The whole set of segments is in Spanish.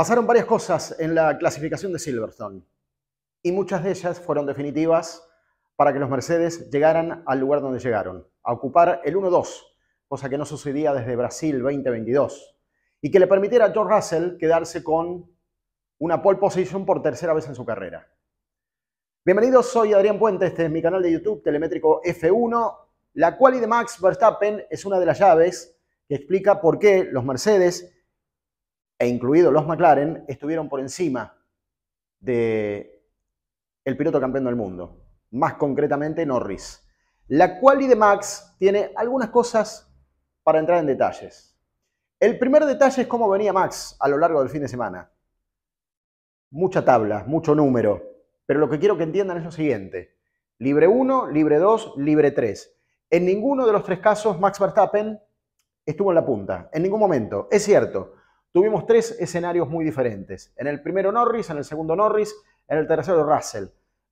Pasaron varias cosas en la clasificación de Silverstone y muchas de ellas fueron definitivas para que los Mercedes llegaran al lugar donde llegaron, a ocupar el 1-2, cosa que no sucedía desde Brasil 2022, y que le permitiera a George Russell quedarse con una pole position por tercera vez en su carrera. Bienvenidos, soy Adrián Puente, este es mi canal de YouTube Telemétrico F1. La quali de Max Verstappen es una de las llaves que explica por qué los Mercedes e incluido los McLaren, estuvieron por encima de el piloto campeón del mundo, más concretamente Norris. La quali de Max tiene algunas cosas para entrar en detalles. El primer detalle es cómo venía Max a lo largo del fin de semana. Mucha tabla, mucho número, pero lo que quiero que entiendan es lo siguiente. Libre 1, libre 2, libre 3. En ninguno de los tres casos Max Verstappen estuvo en la punta, en ningún momento. Es cierto, Tuvimos tres escenarios muy diferentes. En el primero Norris, en el segundo Norris, en el tercero Russell.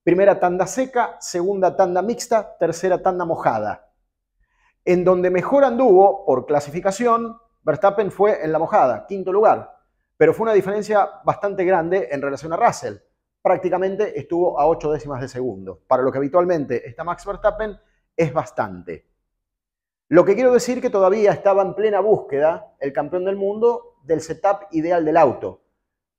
Primera tanda seca, segunda tanda mixta, tercera tanda mojada. En donde mejor anduvo por clasificación, Verstappen fue en la mojada, quinto lugar. Pero fue una diferencia bastante grande en relación a Russell. Prácticamente estuvo a ocho décimas de segundo. Para lo que habitualmente está Max Verstappen, es bastante. Lo que quiero decir que todavía estaba en plena búsqueda el campeón del mundo del setup ideal del auto.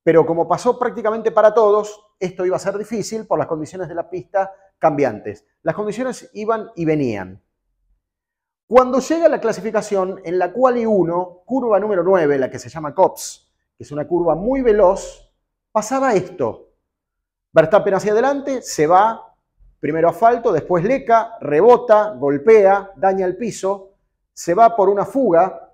Pero como pasó prácticamente para todos, esto iba a ser difícil por las condiciones de la pista cambiantes. Las condiciones iban y venían. Cuando llega la clasificación en la cual I1, curva número 9, la que se llama COPS, que es una curva muy veloz, pasaba esto. Verstappen hacia adelante, se va, primero asfalto, después leca, rebota, golpea, daña el piso, se va por una fuga,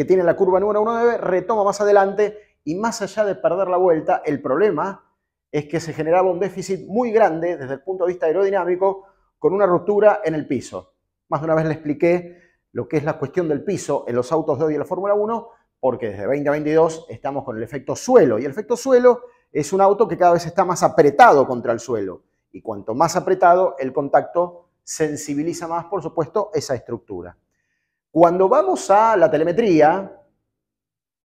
que tiene la curva número 9, retoma más adelante y más allá de perder la vuelta, el problema es que se generaba un déficit muy grande desde el punto de vista aerodinámico con una ruptura en el piso. Más de una vez le expliqué lo que es la cuestión del piso en los autos de hoy de la Fórmula 1, porque desde 2022 estamos con el efecto suelo. Y el efecto suelo es un auto que cada vez está más apretado contra el suelo. Y cuanto más apretado, el contacto sensibiliza más, por supuesto, esa estructura. Cuando vamos a la telemetría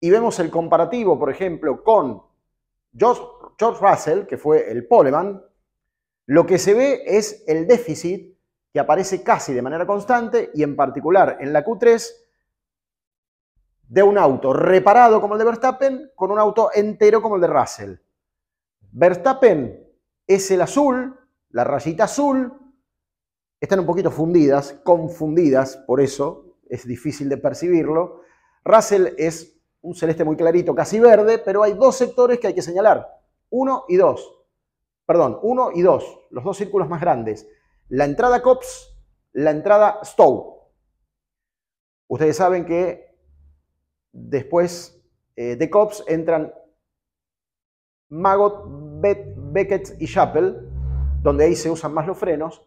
y vemos el comparativo, por ejemplo, con George, Russell, que fue el Poleman, lo que se ve es el déficit que aparece casi de manera constante y en particular en la Q3 de un auto reparado como el de Verstappen con un auto entero como el de Russell. Verstappen es el azul, la rayita azul, están un poquito fundidas, confundidas por eso, es difícil de percibirlo. Russell es un celeste muy clarito, casi verde, pero hay dos sectores que hay que señalar, uno y dos. Perdón, uno y dos, los dos círculos más grandes. La entrada Cops, la entrada STOW. Ustedes saben que después eh, de Cops entran Magot, Beckett y Chapel, donde ahí se usan más los frenos,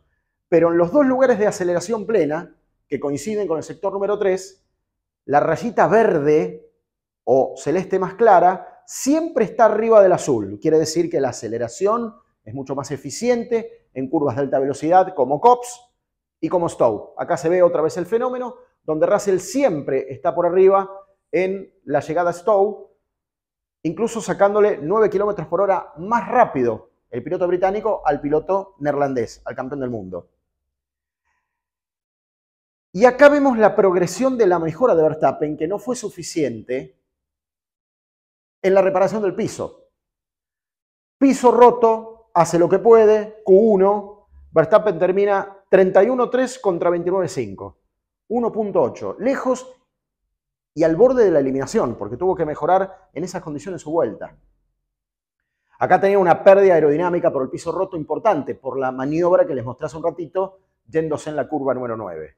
pero en los dos lugares de aceleración plena, que coinciden con el sector número 3, la rayita verde o celeste más clara siempre está arriba del azul. Quiere decir que la aceleración es mucho más eficiente en curvas de alta velocidad como COPS y como Stowe. Acá se ve otra vez el fenómeno donde Russell siempre está por arriba en la llegada Stowe, incluso sacándole 9 km por hora más rápido el piloto británico al piloto neerlandés, al campeón del mundo. Y acá vemos la progresión de la mejora de Verstappen, que no fue suficiente en la reparación del piso. Piso roto, hace lo que puede, Q1, Verstappen termina 31-3 contra 29-5, 1.8, lejos y al borde de la eliminación, porque tuvo que mejorar en esas condiciones su vuelta. Acá tenía una pérdida aerodinámica por el piso roto importante, por la maniobra que les mostré hace un ratito, yéndose en la curva número 9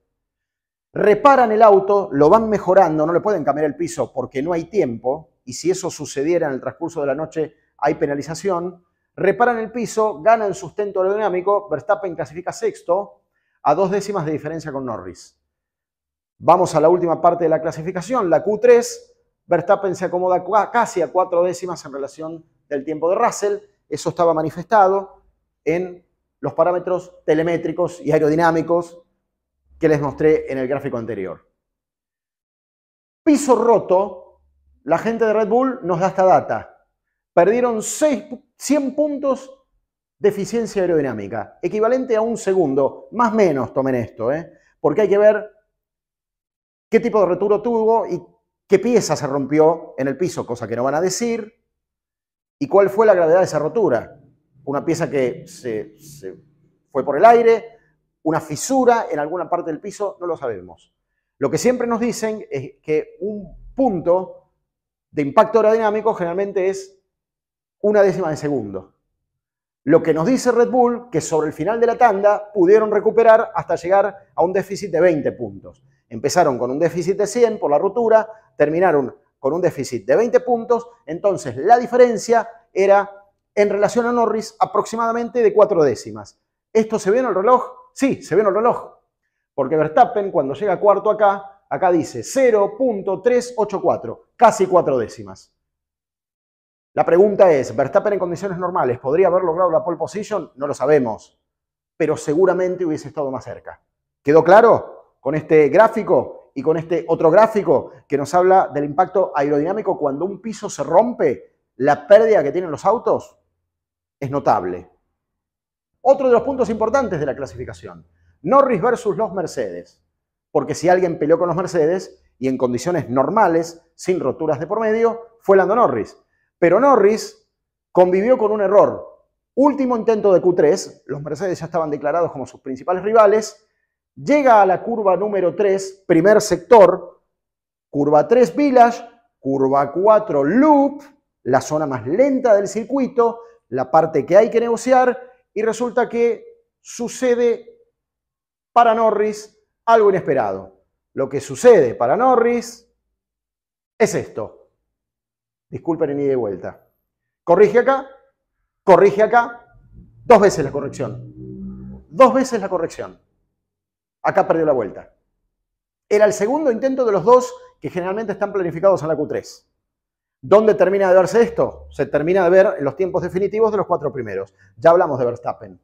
reparan el auto, lo van mejorando, no le pueden cambiar el piso porque no hay tiempo, y si eso sucediera en el transcurso de la noche hay penalización, reparan el piso, ganan sustento aerodinámico, Verstappen clasifica sexto a dos décimas de diferencia con Norris. Vamos a la última parte de la clasificación, la Q3, Verstappen se acomoda casi a cuatro décimas en relación del tiempo de Russell, eso estaba manifestado en los parámetros telemétricos y aerodinámicos que les mostré en el gráfico anterior. Piso roto, la gente de Red Bull nos da esta data. Perdieron 6, 100 puntos de eficiencia aerodinámica, equivalente a un segundo, más menos tomen esto, ¿eh? porque hay que ver qué tipo de returo tuvo y qué pieza se rompió en el piso, cosa que no van a decir, y cuál fue la gravedad de esa rotura. Una pieza que se, se fue por el aire, una fisura en alguna parte del piso, no lo sabemos. Lo que siempre nos dicen es que un punto de impacto aerodinámico generalmente es una décima de segundo. Lo que nos dice Red Bull, que sobre el final de la tanda pudieron recuperar hasta llegar a un déficit de 20 puntos. Empezaron con un déficit de 100 por la rotura, terminaron con un déficit de 20 puntos, entonces la diferencia era en relación a Norris aproximadamente de cuatro décimas. Esto se ve en el reloj Sí, se ve en el reloj. Porque Verstappen, cuando llega cuarto acá, acá dice 0.384, casi cuatro décimas. La pregunta es, ¿Verstappen en condiciones normales podría haber logrado la pole position? No lo sabemos, pero seguramente hubiese estado más cerca. ¿Quedó claro con este gráfico y con este otro gráfico que nos habla del impacto aerodinámico cuando un piso se rompe? La pérdida que tienen los autos es notable. Otro de los puntos importantes de la clasificación, Norris versus los Mercedes. Porque si alguien peleó con los Mercedes y en condiciones normales, sin roturas de por medio, fue Lando Norris. Pero Norris convivió con un error. Último intento de Q3, los Mercedes ya estaban declarados como sus principales rivales, llega a la curva número 3, primer sector, curva 3 Village, curva 4 Loop, la zona más lenta del circuito, la parte que hay que negociar, y resulta que sucede para Norris algo inesperado. Lo que sucede para Norris es esto. Disculpen en ida y vuelta. Corrige acá, corrige acá, dos veces la corrección. Dos veces la corrección. Acá perdió la vuelta. Era el segundo intento de los dos que generalmente están planificados en la Q3. ¿Dónde termina de verse esto? Se termina de ver en los tiempos definitivos de los cuatro primeros. Ya hablamos de Verstappen.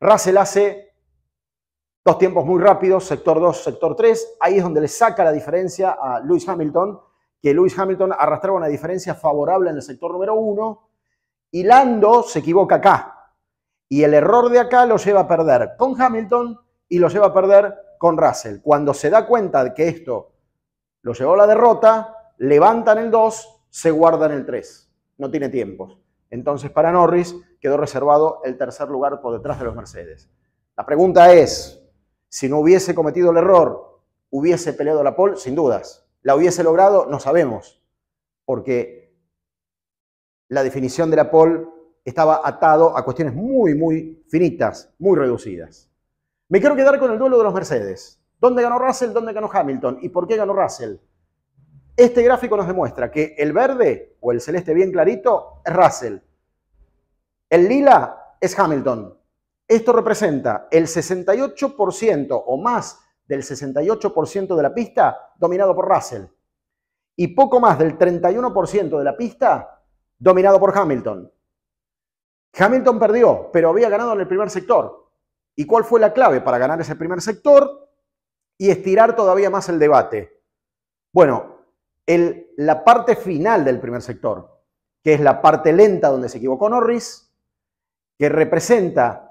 Russell hace dos tiempos muy rápidos, sector 2, sector 3. Ahí es donde le saca la diferencia a Lewis Hamilton, que Lewis Hamilton arrastraba una diferencia favorable en el sector número 1. Y Lando se equivoca acá. Y el error de acá lo lleva a perder con Hamilton y lo lleva a perder con Russell. Cuando se da cuenta de que esto lo llevó a la derrota, levantan el 2 se guarda en el 3, no tiene tiempos. Entonces para Norris quedó reservado el tercer lugar por detrás de los Mercedes. La pregunta es, si no hubiese cometido el error, hubiese peleado la pole, sin dudas. ¿La hubiese logrado? No sabemos, porque la definición de la pole estaba atado a cuestiones muy, muy finitas, muy reducidas. Me quiero quedar con el duelo de los Mercedes. ¿Dónde ganó Russell? ¿Dónde ganó Hamilton? ¿Y por qué ganó Russell? Este gráfico nos demuestra que el verde o el celeste bien clarito es Russell. El lila es Hamilton. Esto representa el 68% o más del 68% de la pista dominado por Russell y poco más del 31% de la pista dominado por Hamilton. Hamilton perdió, pero había ganado en el primer sector. ¿Y cuál fue la clave para ganar ese primer sector y estirar todavía más el debate? Bueno, la parte final del primer sector, que es la parte lenta donde se equivocó Norris, que representa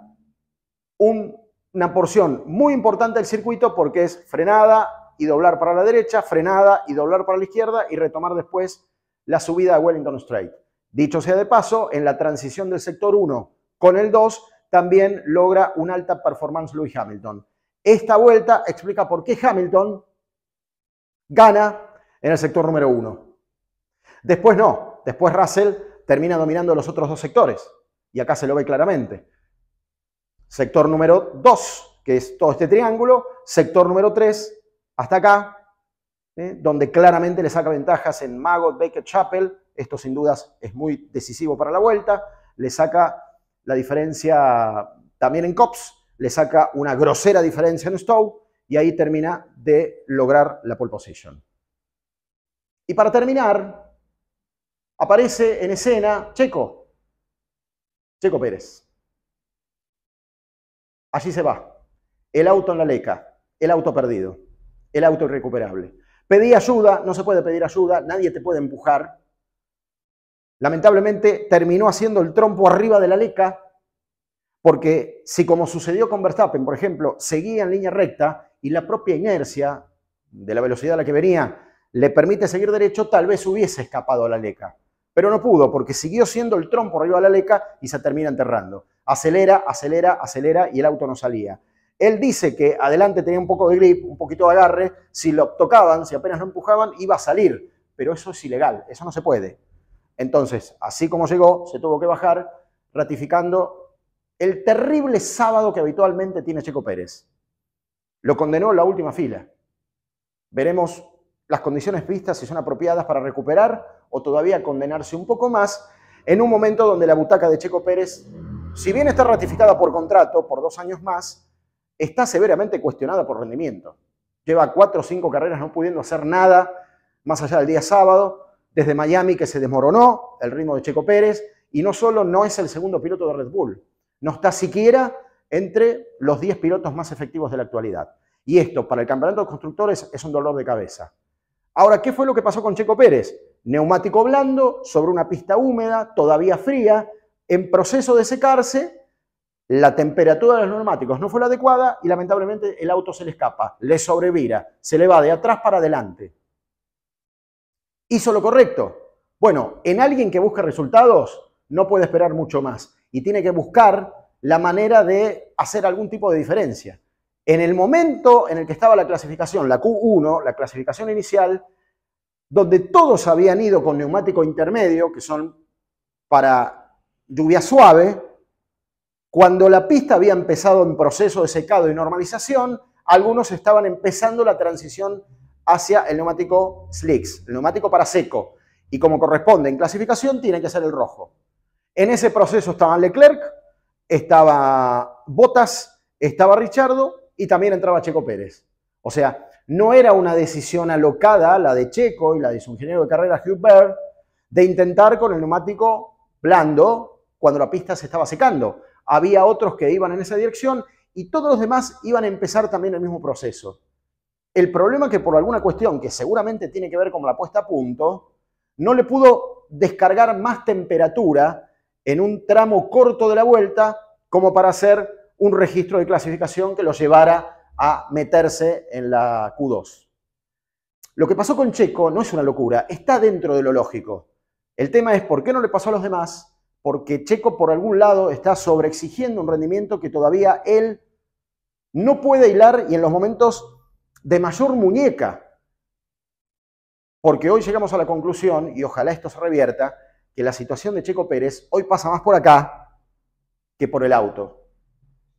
una porción muy importante del circuito porque es frenada y doblar para la derecha, frenada y doblar para la izquierda y retomar después la subida de Wellington Strait. Dicho sea de paso, en la transición del sector 1 con el 2 también logra una alta performance Lewis Hamilton. Esta vuelta explica por qué Hamilton gana en el sector número uno. Después no, después Russell termina dominando los otros dos sectores, y acá se lo ve claramente. Sector número 2, que es todo este triángulo, sector número 3, hasta acá, ¿eh? donde claramente le saca ventajas en Mago, Baker, Chapel, esto sin dudas es muy decisivo para la vuelta, le saca la diferencia también en Cops, le saca una grosera diferencia en Stowe y ahí termina de lograr la pole position. Y para terminar, aparece en escena Checo, Checo Pérez. Allí se va. El auto en la leca, el auto perdido, el auto irrecuperable. Pedí ayuda, no se puede pedir ayuda, nadie te puede empujar. Lamentablemente terminó haciendo el trompo arriba de la leca, porque si como sucedió con Verstappen, por ejemplo, seguía en línea recta y la propia inercia de la velocidad a la que venía le permite seguir derecho, tal vez hubiese escapado a la leca. Pero no pudo, porque siguió siendo el tronco arriba de la leca y se termina enterrando. Acelera, acelera, acelera y el auto no salía. Él dice que adelante tenía un poco de grip, un poquito de agarre, si lo tocaban, si apenas lo empujaban, iba a salir. Pero eso es ilegal, eso no se puede. Entonces, así como llegó, se tuvo que bajar, ratificando el terrible sábado que habitualmente tiene Checo Pérez. Lo condenó en la última fila. Veremos las condiciones vistas si son apropiadas para recuperar o todavía condenarse un poco más, en un momento donde la butaca de Checo Pérez, si bien está ratificada por contrato por dos años más, está severamente cuestionada por rendimiento. Lleva cuatro o cinco carreras no pudiendo hacer nada más allá del día sábado, desde Miami que se desmoronó el ritmo de Checo Pérez, y no solo no es el segundo piloto de Red Bull, no está siquiera entre los 10 pilotos más efectivos de la actualidad. Y esto para el campeonato de constructores es un dolor de cabeza. Ahora, ¿qué fue lo que pasó con Checo Pérez? Neumático blando, sobre una pista húmeda, todavía fría, en proceso de secarse, la temperatura de los neumáticos no fue la adecuada y lamentablemente el auto se le escapa, le sobrevira, se le va de atrás para adelante. ¿Hizo lo correcto? Bueno, en alguien que busca resultados no puede esperar mucho más y tiene que buscar la manera de hacer algún tipo de diferencia. En el momento en el que estaba la clasificación, la Q1, la clasificación inicial, donde todos habían ido con neumático intermedio, que son para lluvia suave, cuando la pista había empezado en proceso de secado y normalización, algunos estaban empezando la transición hacia el neumático slicks, el neumático para seco. Y como corresponde en clasificación, tiene que ser el rojo. En ese proceso estaban Leclerc, estaba Bottas, estaba Richardo y también entraba Checo Pérez. O sea, no era una decisión alocada la de Checo y la de su ingeniero de carrera Hugh de intentar con el neumático blando cuando la pista se estaba secando. Había otros que iban en esa dirección y todos los demás iban a empezar también el mismo proceso. El problema es que por alguna cuestión que seguramente tiene que ver con la puesta a punto, no le pudo descargar más temperatura en un tramo corto de la vuelta como para hacer un registro de clasificación que lo llevara a meterse en la Q2. Lo que pasó con Checo no es una locura, está dentro de lo lógico. El tema es por qué no le pasó a los demás, porque Checo por algún lado está sobreexigiendo un rendimiento que todavía él no puede hilar y en los momentos de mayor muñeca. Porque hoy llegamos a la conclusión, y ojalá esto se revierta, que la situación de Checo Pérez hoy pasa más por acá que por el auto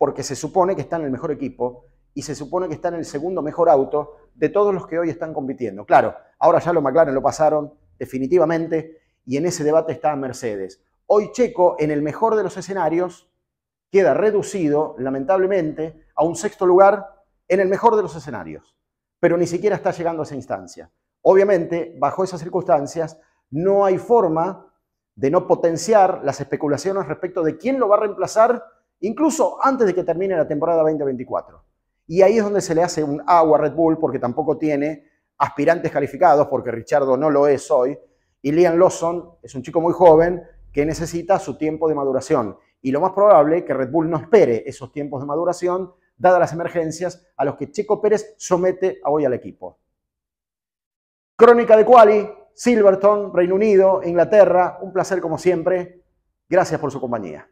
porque se supone que está en el mejor equipo y se supone que está en el segundo mejor auto de todos los que hoy están compitiendo. Claro, ahora ya lo McLaren lo pasaron definitivamente y en ese debate está Mercedes. Hoy Checo, en el mejor de los escenarios, queda reducido, lamentablemente, a un sexto lugar en el mejor de los escenarios, pero ni siquiera está llegando a esa instancia. Obviamente, bajo esas circunstancias, no hay forma de no potenciar las especulaciones respecto de quién lo va a reemplazar incluso antes de que termine la temporada 2024. Y ahí es donde se le hace un agua a Red Bull porque tampoco tiene aspirantes calificados, porque Richardo no lo es hoy, y Liam Lawson es un chico muy joven que necesita su tiempo de maduración. Y lo más probable es que Red Bull no espere esos tiempos de maduración, dadas las emergencias a los que Checo Pérez somete hoy al equipo. Crónica de Quali, Silverton, Reino Unido, Inglaterra, un placer como siempre. Gracias por su compañía.